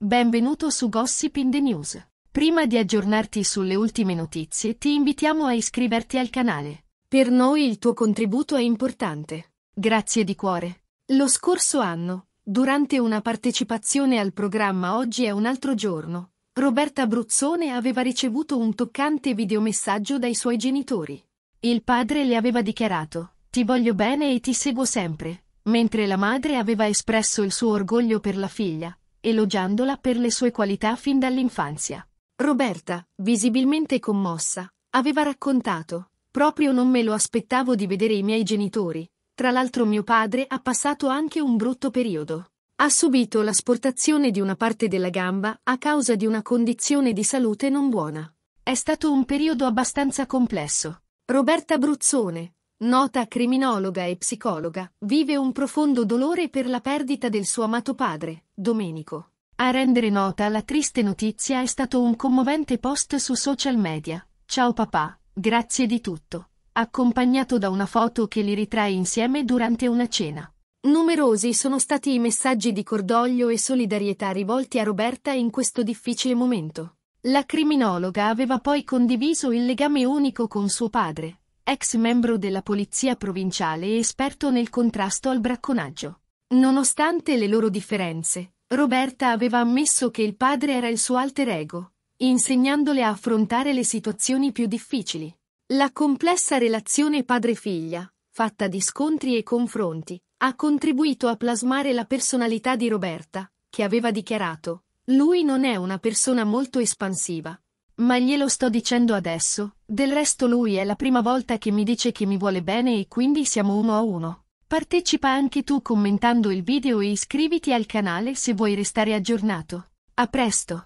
Benvenuto su Gossip in the News. Prima di aggiornarti sulle ultime notizie, ti invitiamo a iscriverti al canale. Per noi il tuo contributo è importante. Grazie di cuore. Lo scorso anno, durante una partecipazione al programma Oggi è un altro giorno, Roberta Bruzzone aveva ricevuto un toccante videomessaggio dai suoi genitori. Il padre le aveva dichiarato: Ti voglio bene e ti seguo sempre, mentre la madre aveva espresso il suo orgoglio per la figlia elogiandola per le sue qualità fin dall'infanzia. Roberta, visibilmente commossa, aveva raccontato, proprio non me lo aspettavo di vedere i miei genitori, tra l'altro mio padre ha passato anche un brutto periodo. Ha subito l'asportazione di una parte della gamba a causa di una condizione di salute non buona. È stato un periodo abbastanza complesso. Roberta Bruzzone, nota criminologa e psicologa, vive un profondo dolore per la perdita del suo amato padre, Domenico. A rendere nota la triste notizia è stato un commovente post su social media. Ciao papà, grazie di tutto. Accompagnato da una foto che li ritrae insieme durante una cena. Numerosi sono stati i messaggi di cordoglio e solidarietà rivolti a Roberta in questo difficile momento. La criminologa aveva poi condiviso il legame unico con suo padre, ex membro della polizia provinciale e esperto nel contrasto al bracconaggio. Nonostante le loro differenze, Roberta aveva ammesso che il padre era il suo alter ego, insegnandole a affrontare le situazioni più difficili. La complessa relazione padre-figlia, fatta di scontri e confronti, ha contribuito a plasmare la personalità di Roberta, che aveva dichiarato, lui non è una persona molto espansiva, ma glielo sto dicendo adesso, del resto lui è la prima volta che mi dice che mi vuole bene e quindi siamo uno a uno. Partecipa anche tu commentando il video e iscriviti al canale se vuoi restare aggiornato. A presto!